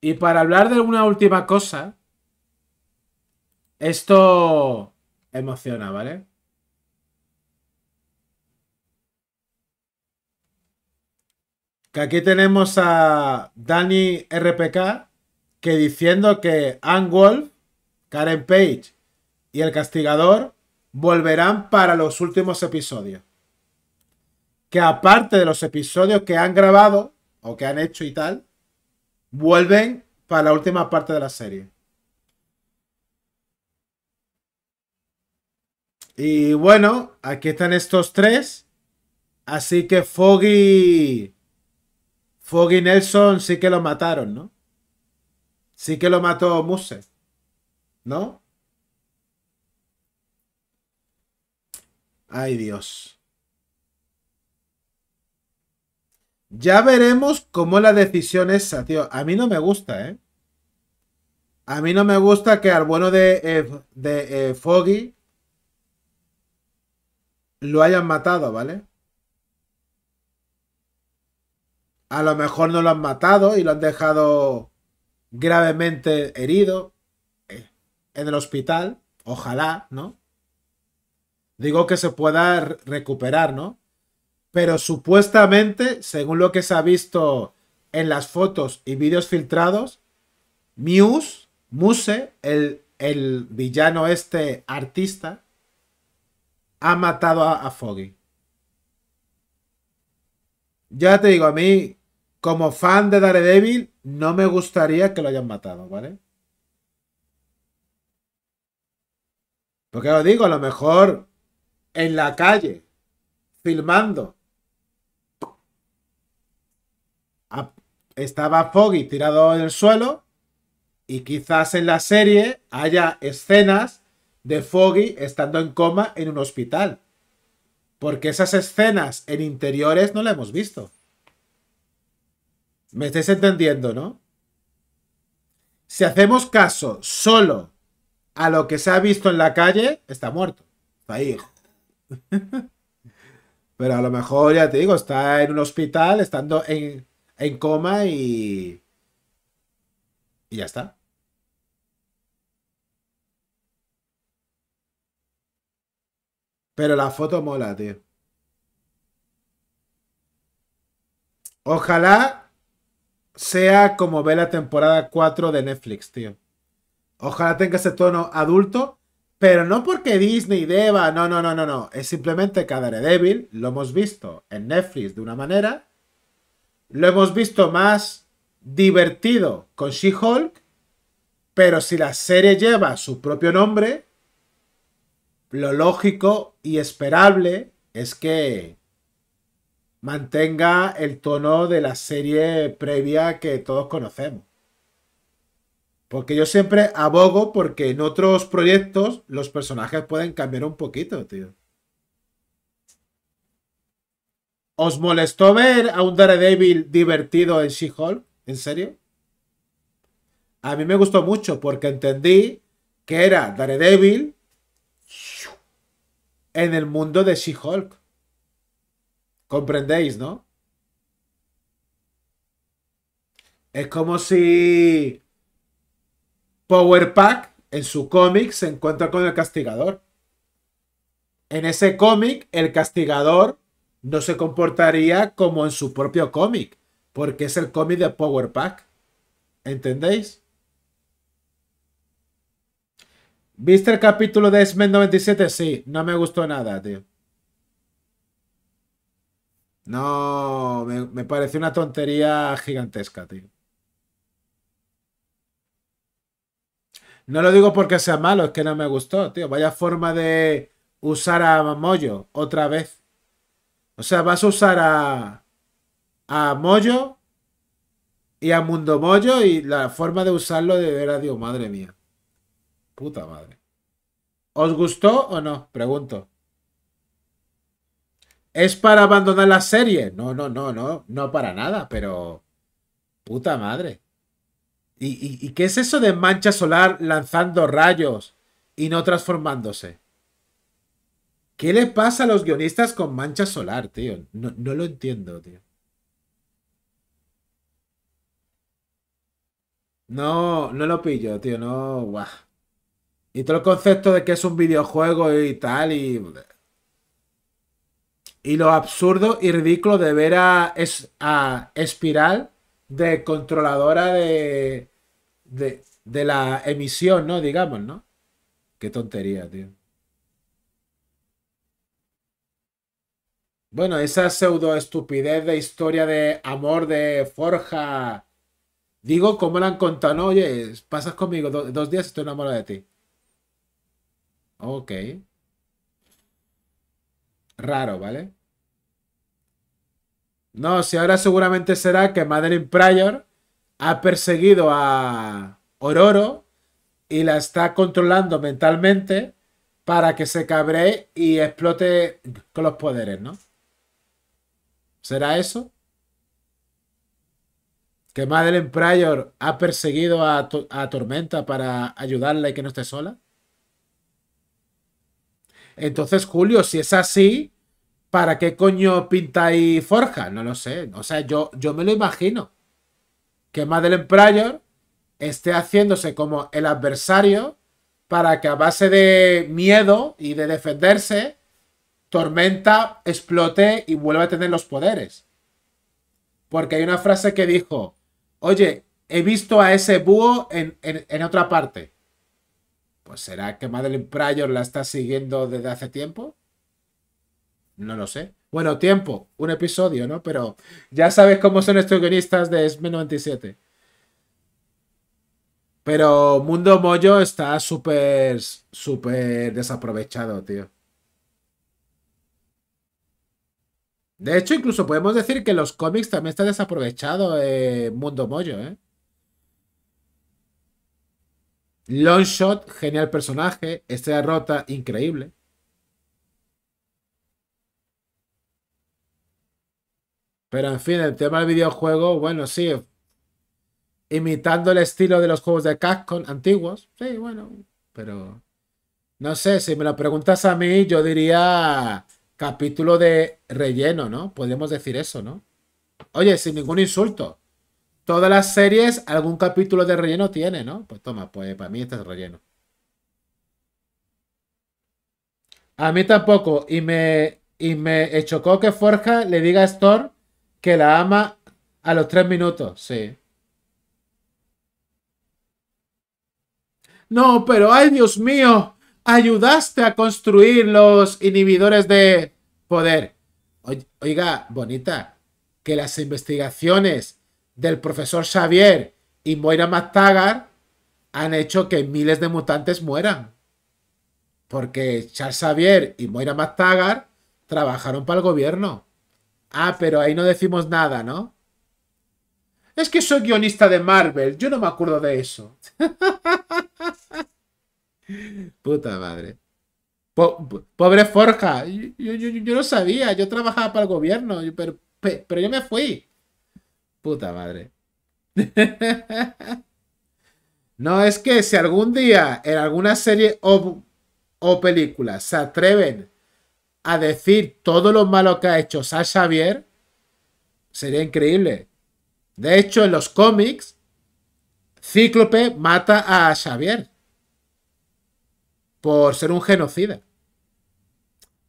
Y para hablar de una última cosa, esto emociona, ¿vale? Que aquí tenemos a Dani RPK que diciendo que Anne Wolf, Karen Page y el Castigador volverán para los últimos episodios. Que aparte de los episodios que han grabado o que han hecho y tal, vuelven para la última parte de la serie. Y bueno, aquí están estos tres. Así que Foggy. Foggy Nelson sí que lo mataron, ¿no? Sí que lo mató Muse. ¿No? Ay Dios. Ya veremos cómo la decisión es esa, tío. A mí no me gusta, ¿eh? A mí no me gusta que al bueno de, eh, eh, Foggy lo hayan matado, ¿vale? A lo mejor no lo han matado y lo han dejado gravemente herido eh, en el hospital. Ojalá, ¿no? Digo que se pueda recuperar, ¿no? pero supuestamente, según lo que se ha visto en las fotos y vídeos filtrados, Muse, Muse, el, el villano este artista, ha matado a, a Foggy. Ya te digo, a mí, como fan de Daredevil, no me gustaría que lo hayan matado, ¿vale? Porque lo digo, a lo mejor en la calle, filmando, estaba Foggy tirado en el suelo y quizás en la serie haya escenas de Foggy estando en coma en un hospital. Porque esas escenas en interiores no las hemos visto. ¿Me estáis entendiendo, no? Si hacemos caso solo a lo que se ha visto en la calle, está muerto. Está ahí. Pero a lo mejor, ya te digo, está en un hospital estando en, en coma y. Y ya está. Pero la foto mola, tío. Ojalá sea como ve la temporada 4 de Netflix, tío. Ojalá tenga ese tono adulto, pero no porque Disney deba, no, no, no, no, no. Es simplemente que Débil, lo hemos visto en Netflix de una manera lo hemos visto más divertido con She-Hulk, pero si la serie lleva su propio nombre, lo lógico y esperable es que mantenga el tono de la serie previa que todos conocemos. Porque yo siempre abogo porque en otros proyectos los personajes pueden cambiar un poquito, tío. ¿Os molestó ver a un Daredevil divertido en She-Hulk? ¿En serio? A mí me gustó mucho porque entendí que era Daredevil en el mundo de She-Hulk. ¿Comprendéis, no? Es como si Power Pack en su cómic se encuentra con el castigador. En ese cómic, el castigador no se comportaría como en su propio cómic, porque es el cómic de Power Pack. ¿Entendéis? ¿Viste el capítulo de X-Men 97? Sí, no me gustó nada, tío. No, me, me pareció una tontería gigantesca, tío. No lo digo porque sea malo, es que no me gustó, tío. Vaya forma de usar a Moyo otra vez. O sea, vas a usar a, a Moyo y a Mundo Moyo y la forma de usarlo de ver a Dios, madre mía. Puta madre. ¿Os gustó o no? Pregunto. ¿Es para abandonar la serie? No, no, no, no, no para nada, pero... Puta madre. ¿Y, y qué es eso de mancha solar lanzando rayos y no transformándose? ¿Qué le pasa a los guionistas con mancha solar, tío? No, lo entiendo, tío. No, no lo pillo, tío, no, guau. Y todo el concepto de que es un videojuego y tal, y. Y lo absurdo y ridículo de ver a, es, a Espiral de controladora de, de, de la emisión, ¿no? Digamos, ¿no? Qué tontería, tío. Bueno, esa pseudo estupidez de historia de amor de Forja. Digo, ¿cómo la han contado? oye, pasas conmigo dos días estoy enamorado de ti. Ok. Raro, ¿vale? No, si ahora seguramente será que Madeline Pryor ha perseguido a Ororo y la está controlando mentalmente para que se cabree y explote con los poderes, ¿no? ¿Será eso? ¿Que Madeleine Pryor ha perseguido a, Tormenta para ayudarla y que no esté sola? Entonces, Julio, si es así, ¿para qué coño pinta y Forja? No lo sé. O sea, yo, yo me lo imagino. Que Madeleine Pryor esté haciéndose como el adversario para que a base de miedo y de defenderse Tormenta explote y vuelve a tener los poderes. Porque hay una frase que dijo, oye, he visto a ese búho en, otra parte. Pues será que Madeleine Pryor la está siguiendo desde hace tiempo. No lo sé. Bueno, tiempo, un episodio, ¿no? Pero ya sabes cómo son estos guionistas de sm 97. Pero Mundo Moyo está súper, súper desaprovechado, tío. De hecho, incluso podemos decir que los cómics también está desaprovechado eh, Mundo Moyo, ¿eh? Longshot, genial personaje. Estrella rota, increíble. Pero en fin, el tema del videojuego, bueno, sí. Imitando el estilo de los juegos de Capcom antiguos. Sí, bueno. Pero. No sé, si me lo preguntas a mí, yo diría capítulo de relleno, ¿no? Podemos decir eso, ¿no? Oye, sin ningún insulto. Todas las series algún capítulo de relleno tiene, ¿no? Pues toma, pues para mí este es relleno. A mí tampoco. Y me, y me chocó que Forja le diga a Storm que la ama a los tres minutos. Sí. No, pero ay, Dios mío ayudaste a construir los inhibidores de poder. Oiga, bonita, que las investigaciones del profesor Xavier y Moira MacTaggart han hecho que miles de mutantes mueran. Porque Charles Xavier y Moira MacTaggart trabajaron para el gobierno. Ah, pero ahí no decimos nada, ¿no? Es que soy guionista de Marvel, yo no me acuerdo de eso. Puta madre. pobre Forja, yo, lo no sabía, yo trabajaba para el gobierno, pero, yo me fui. Puta madre. No, es que si algún día en alguna serie o, película se atreven a decir todo lo malo que ha hecho a Xavier, sería increíble. De hecho, en los cómics, Cíclope mata a Xavier por ser un genocida.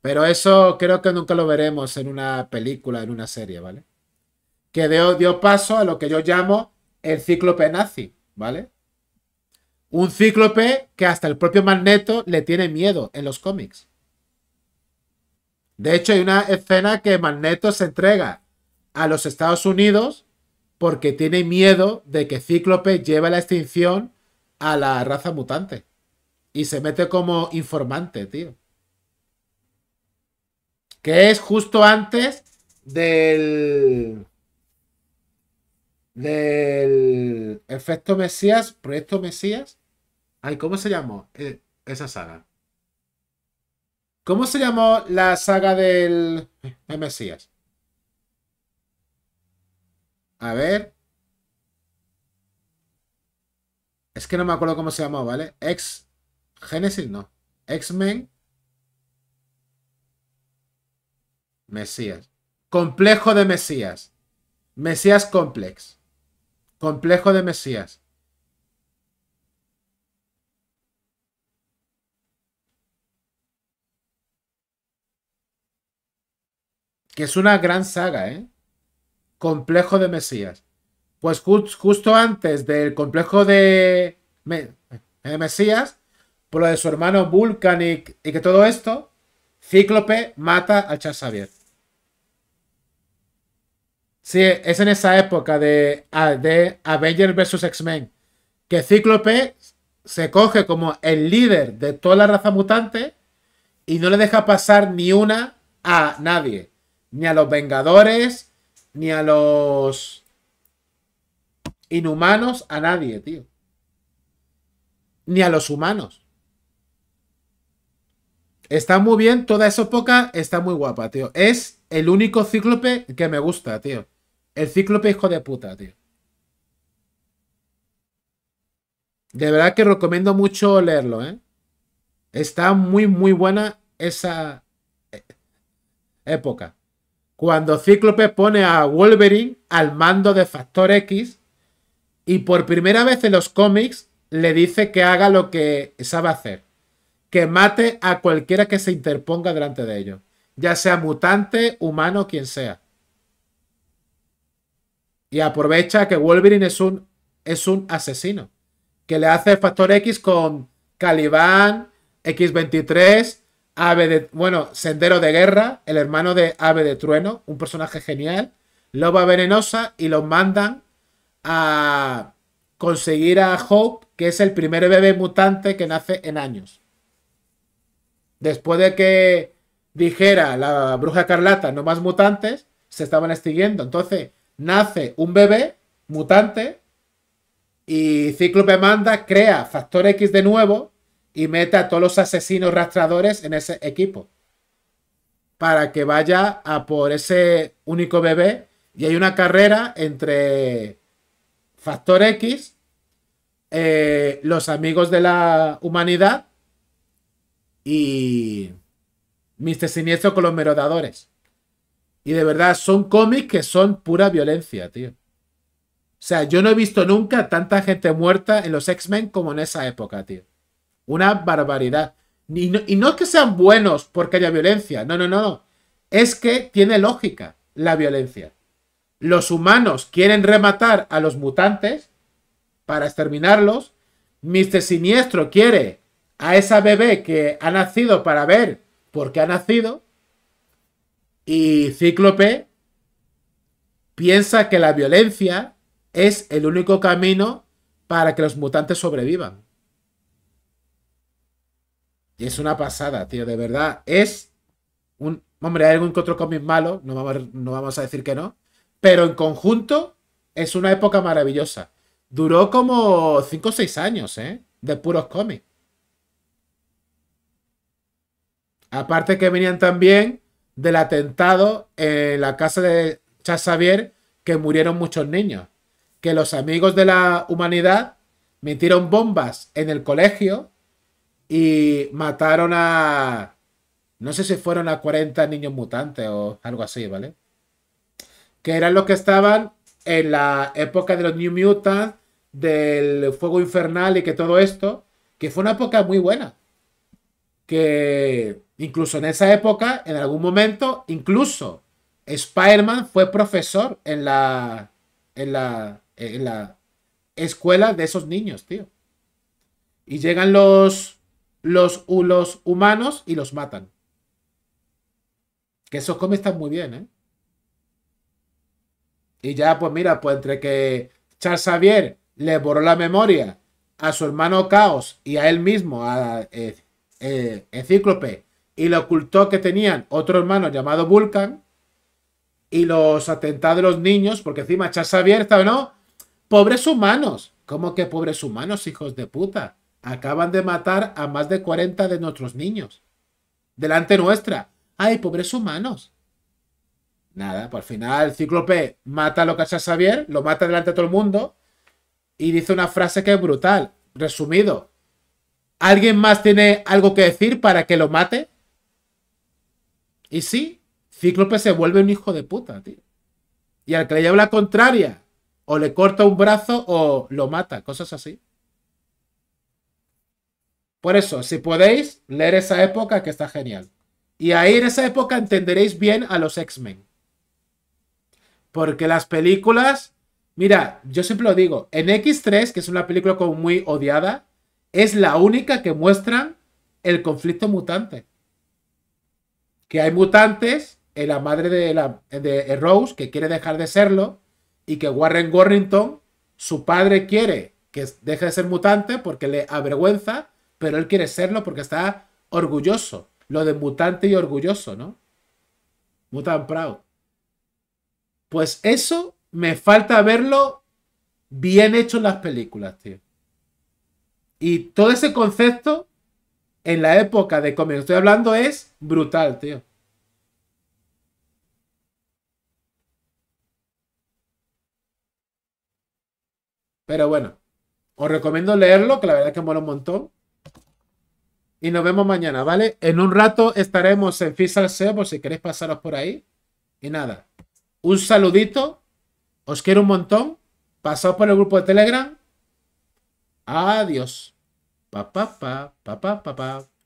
Pero eso creo que nunca lo veremos en una película, en una serie, ¿vale? Que dio, paso a lo que yo llamo el cíclope nazi, ¿vale? Un cíclope que hasta el propio Magneto le tiene miedo en los cómics. De hecho, hay una escena que Magneto se entrega a los Estados Unidos porque tiene miedo de que Cíclope lleve la extinción a la raza mutante. Y se mete como informante, tío. Que es justo antes del. Del. Efecto Mesías, Proyecto Mesías. Ay, ¿cómo se llamó eh, esa saga? ¿Cómo se llamó la saga del. De Mesías? A ver. Es que no me acuerdo cómo se llamó, ¿vale? Ex Génesis no. X-Men. Mesías. Complejo de Mesías. Mesías Complex. Complejo de Mesías. Que es una gran saga, ¿eh? Complejo de Mesías. Pues justo antes del complejo de, de Mesías, por lo de su hermano Vulcanic y que todo esto, Cíclope mata al Charles Xavier. Sí, es en esa época de, ah, de Avengers vs. X-Men que Cíclope se coge como el líder de toda la raza mutante y no le deja pasar ni una a nadie. Ni a los Vengadores, ni a los inhumanos, a nadie, tío. Ni a los humanos. Está muy bien, toda esa época está muy guapa, tío. Es el único cíclope que me gusta, tío. El cíclope hijo de puta, tío. De verdad que recomiendo mucho leerlo, ¿eh? Está muy, muy buena esa eh, época. Cuando Cíclope pone a Wolverine al mando de Factor X y por primera vez en los cómics le dice que haga lo que sabe hacer que mate a cualquiera que se interponga delante de ellos, ya sea mutante, humano, quien sea. Y aprovecha que Wolverine es un, es un asesino, que le hace Factor X con Caliban, X23, Ave de, bueno, Sendero de Guerra, el hermano de Ave de Trueno, un personaje genial, Loba Venenosa, y los mandan a conseguir a Hope, que es el primer bebé mutante que nace en años. Después de que dijera la bruja carlata, no más mutantes, se estaban extinguiendo. Entonces, nace un bebé mutante y Cíclope manda, crea Factor X de nuevo y mete a todos los asesinos rastradores en ese equipo. Para que vaya a por ese único bebé. Y hay una carrera entre Factor X, eh, los amigos de la humanidad y Mr. Siniestro con los merodadores. Y de verdad, son cómics que son pura violencia, tío. O sea, yo no he visto nunca tanta gente muerta en los X-Men como en esa época, tío. Una barbaridad. Y no, es que sean buenos porque haya violencia. No, no, no, no. Es que tiene lógica la violencia. Los humanos quieren rematar a los mutantes para exterminarlos. Mr. Siniestro quiere a esa bebé que ha nacido para ver por qué ha nacido y Cíclope piensa que la violencia es el único camino para que los mutantes sobrevivan. Y es una pasada, tío, de verdad. Es un... Hombre, hay algún que otro cómic malo, no vamos, no vamos a decir que no. Pero en conjunto es una época maravillosa. Duró como 5 o 6 años, ¿eh? De puros cómics. Aparte que venían también del atentado en la casa de Chas Xavier, que murieron muchos niños. Que los amigos de la humanidad metieron bombas en el colegio y mataron a... No sé si fueron a 40 niños mutantes o algo así, ¿vale? Que eran los que estaban en la época de los New Mutants, del fuego infernal y que todo esto, que fue una época muy buena que incluso en esa época, en algún momento, incluso Spider-Man fue profesor en la, en la, en la escuela de esos niños, tío. Y llegan los, los, humanos y los matan. Que esos cómics están muy bien, ¿eh? Y ya, pues mira, pues entre que Charles Xavier le borró la memoria a su hermano Caos y a él mismo, a eh, eh, Encíclope y le ocultó que tenían otro hermano llamado Vulcan y los atentados de los niños, porque encima chasa abierta o no, pobres humanos. como que pobres humanos, hijos de puta? Acaban de matar a más de 40 de nuestros niños. Delante nuestra. ¡Ay, pobres humanos! Nada, por al final Cíclope mata a lo que hace Xavier, lo mata delante de todo el mundo y dice una frase que es brutal. Resumido, ¿Alguien más tiene algo que decir para que lo mate? Y sí, Cíclope se vuelve un hijo de puta, tío. Y al que le lleva la contraria, o le corta un brazo o lo mata, cosas así. Por eso, si podéis, leer esa época que está genial. Y ahí en esa época entenderéis bien a los X-Men. Porque las películas. Mira, yo siempre lo digo. En X3, que es una película como muy odiada, es la única que muestra el conflicto mutante. Que hay mutantes en la madre de, la, de eh, Rose que quiere dejar de serlo y que Warren Warrington, su padre, quiere que deje de ser mutante porque le avergüenza, pero él quiere serlo porque está orgulloso. Lo de mutante y orgulloso, ¿no? Mutant Proud. Pues eso me falta verlo bien hecho en las películas, tío. Y todo ese concepto en la época de cómics estoy hablando es brutal, tío. Pero bueno, os recomiendo leerlo, que la verdad es que mola un montón. Y nos vemos mañana, ¿vale? En un rato estaremos en Fisal SEO por si queréis pasaros por ahí. Y nada, un saludito. Os quiero un montón. Pasaos por el grupo de Telegram Adiós. Pa, pa, pa, pa, pa, pa, pa.